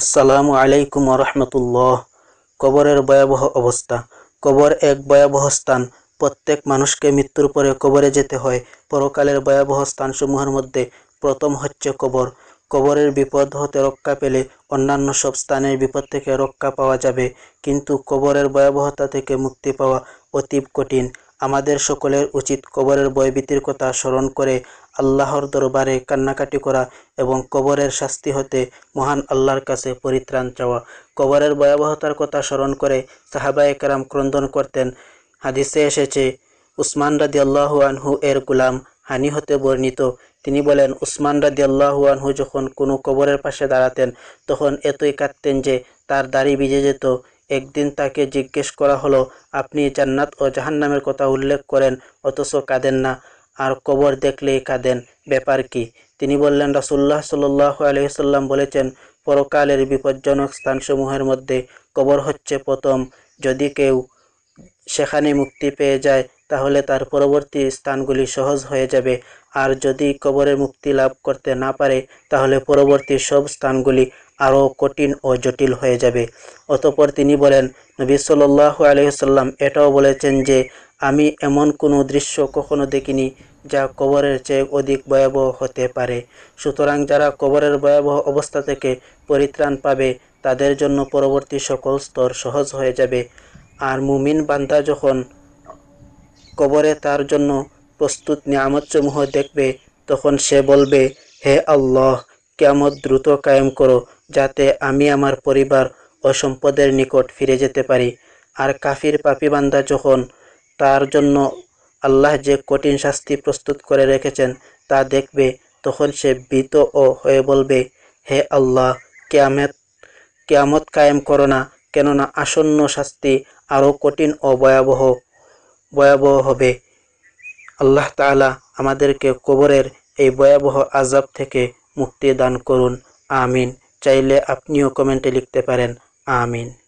আসসালামু আলাইকুম রহমতুল্লাহ কবরের ভয়াবহ অবস্থা কবর এক ভয়াবহ স্থান প্রত্যেক মানুষকে মৃত্যুর পরে কবরে যেতে হয় পরকালের ভয়াবহ স্থানসমূহের মধ্যে প্রথম হচ্ছে কবর কবরের বিপদ হতে রক্ষা পেলে অন্যান্য সব স্থানের বিপদ থেকে রক্ষা পাওয়া যাবে কিন্তু কবরের ভয়াবহতা থেকে মুক্তি পাওয়া অতীব কঠিন আমাদের সকলের উচিত কবরের ভয়ভীতির কথা স্মরণ করে আল্লাহর দরবারে কান্নাকাটি করা এবং কবরের শাস্তি হতে মহান আল্লাহর কাছে পরিত্রাণ চাওয়া কবরের ভয়াবহতার কথা স্মরণ করে সাহাবা একরাম ক্রন্দন করতেন হাদিসে এসেছে উসমান রাদি আনহু এর গুলাম হানি হতে বর্ণিত তিনি বলেন উসমান রাদি আল্লাহু আনহু যখন কোনো কবরের পাশে দাঁড়াতেন তখন এতই কাঁদতেন যে তার দাড়ি ভিজে যেত একদিন তাকে জিজ্ঞেস করা হলো আপনি জান্নাত ও জাহান্নামের কথা উল্লেখ করেন অথচ কাঁদেন না আর কবর দেখলেই কাঁদেন ব্যাপার কি তিনি বললেন রাসুল্লাহ সাল্লাহ আলহিসাল্লাম বলেছেন পরকালের বিপজ্জনক স্থানসমূহের মধ্যে কবর হচ্ছে প্রথম যদি কেউ সেখানে মুক্তি পেয়ে যায় তাহলে তার পরবর্তী স্থানগুলি সহজ হয়ে যাবে আর যদি কবরে মুক্তি লাভ করতে না পারে তাহলে পরবর্তী সব স্থানগুলি আরও কঠিন ও জটিল হয়ে যাবে অতপর তিনি বলেন নবী সাল্লাহ আলহিসাল্লাম এটাও বলেছেন যে আমি এমন কোনো দৃশ্য কখনো দেখিনি যা কবরের চেয়ে অধিক ভয়াবহ হতে পারে সুতরাং যারা কবরের ভয়াবহ অবস্থা থেকে পরিত্রাণ পাবে তাদের জন্য পরবর্তী সকল স্তর সহজ হয়ে যাবে আর মুমিন বান্দা যখন কবরে তার জন্য প্রস্তুত নিয়ামতসমূহ দেখবে তখন সে বলবে হে আল্লাহ কেমন দ্রুত কায়েম করো যাতে আমি আমার পরিবার ও সম্পদের নিকট ফিরে যেতে পারি আর কাফির পাপি বান্দা যখন তার জন্য আল্লাহ যে কঠিন শাস্তি প্রস্তুত করে রেখেছেন তা দেখবে তখন সে ভীত ও হয়ে বলবে হে আল্লাহ ক্যামেত কেয়ামত কায়েম করো না কেননা আসন্ন শাস্তি আরও কঠিন ও ভয়াবহ ভয়াবহ হবে আল্লাহ তালা আমাদেরকে কবরের এই ভয়াবহ আজাব থেকে মুক্তি দান করুন আমিন চাইলে আপনিও কমেন্টে লিখতে পারেন আমিন